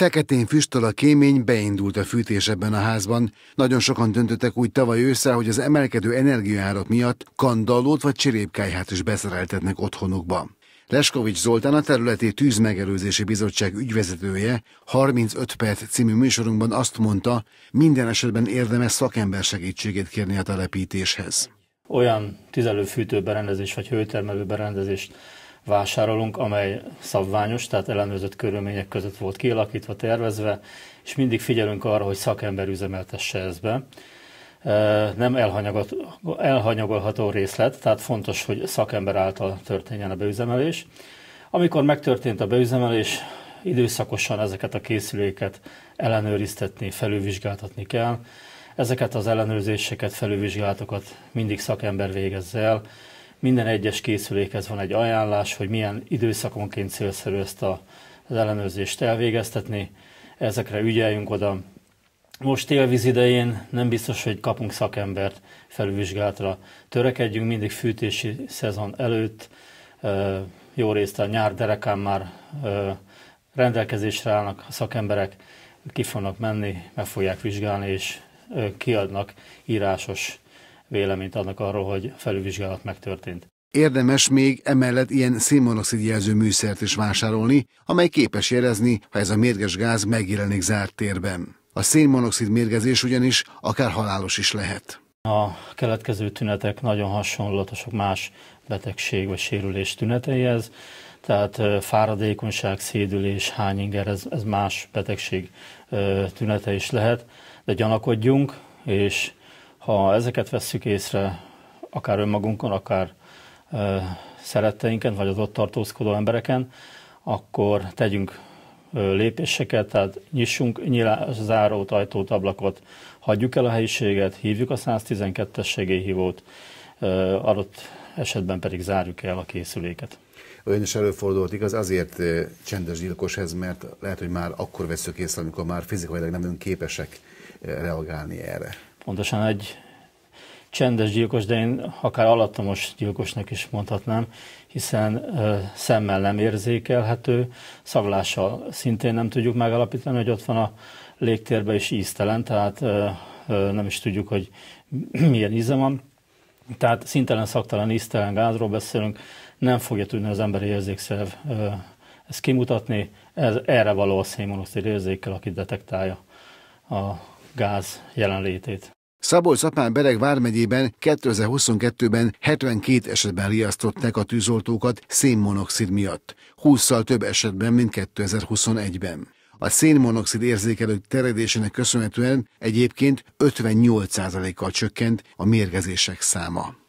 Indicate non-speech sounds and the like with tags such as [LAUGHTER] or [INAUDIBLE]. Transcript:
Feketén füstöl a kémény, beindult a fűtés ebben a házban. Nagyon sokan döntöttek úgy tavaly ősszel, hogy az emelkedő energiaárak miatt kandallót vagy cserépkályhát is beszereltetnek otthonukba. Leskovics Zoltán a területi tűzmegelőzési bizottság ügyvezetője 35 perc című műsorunkban azt mondta, minden esetben érdemes szakember segítségét kérni a telepítéshez. Olyan tüzelőfűtő berendezés vagy hőtermelő berendezést vásárolunk, amely szabványos, tehát ellenőrzött körülmények között volt kialakítva, tervezve, és mindig figyelünk arra, hogy szakember üzemeltesse ezt be. Nem elhanyagolható részlet, tehát fontos, hogy szakember által történjen a beüzemelés. Amikor megtörtént a beüzemelés, időszakosan ezeket a készüléket ellenőriztetni, felülvizsgáltatni kell. Ezeket az ellenőrzéseket, felülvizsgálatokat mindig szakember végezze el, minden egyes készülékhez van egy ajánlás, hogy milyen időszakonként célszerű ezt a, az ellenőrzést elvégeztetni. Ezekre ügyeljünk oda. Most télvíz idején nem biztos, hogy kapunk szakembert felvizsgálatra. Törekedjünk mindig fűtési szezon előtt, jó részt a nyár derekán már rendelkezésre állnak a szakemberek, ki fognak menni, meg fogják vizsgálni, és kiadnak írásos véleményt adnak arról, hogy felülvizsgálat megtörtént. Érdemes még emellett ilyen szénmonoxid jelző műszert is vásárolni, amely képes jelezni, ha ez a mérges gáz megjelenik zárt térben. A szénmonoxid mérgezés ugyanis akár halálos is lehet. A keletkező tünetek nagyon hasonlatosak más betegség vagy sérülés tüneteihez, tehát fáradékonyság, szédülés, hányinger, ez, ez más betegség tünete is lehet, de gyanakodjunk, és ha ezeket vesszük észre, akár önmagunkon, akár ö, szeretteinken, vagy az ott tartózkodó embereken, akkor tegyünk ö, lépéseket, tehát nyissunk nyilá, zárót, ajtót, ablakot, hagyjuk el a helyiséget, hívjuk a 112-es segélyhívót, ö, adott esetben pedig zárjuk el a készüléket. Ön is előfordult, igaz, azért csendes gyilkos ez, mert lehet, hogy már akkor veszük észre, amikor már fizikailag nem vagyunk képesek reagálni erre pontosan egy csendes gyilkos, de én akár alattomos gyilkosnak is mondhatnám, hiszen szemmel nem érzékelhető, szaglással szintén nem tudjuk megalapítani, hogy ott van a légtérben is íztelen, tehát nem is tudjuk, hogy [CLEARS THROAT] milyen íze van. Tehát szintelen, szaktalan, íztelen gázról beszélünk, nem fogja tudni az emberi érzékszerv ezt kimutatni, ez, erre való a szémonosztil érzékkel, aki detektálja a gáz jelenlétét. Szabolcs apán Bereg vármegyében 2022-ben 72 esetben riasztották a tűzoltókat szénmonoxid miatt, 20-szal több esetben, mint 2021-ben. A szénmonoxid érzékelő terjedésének köszönhetően egyébként 58%-kal csökkent a mérgezések száma.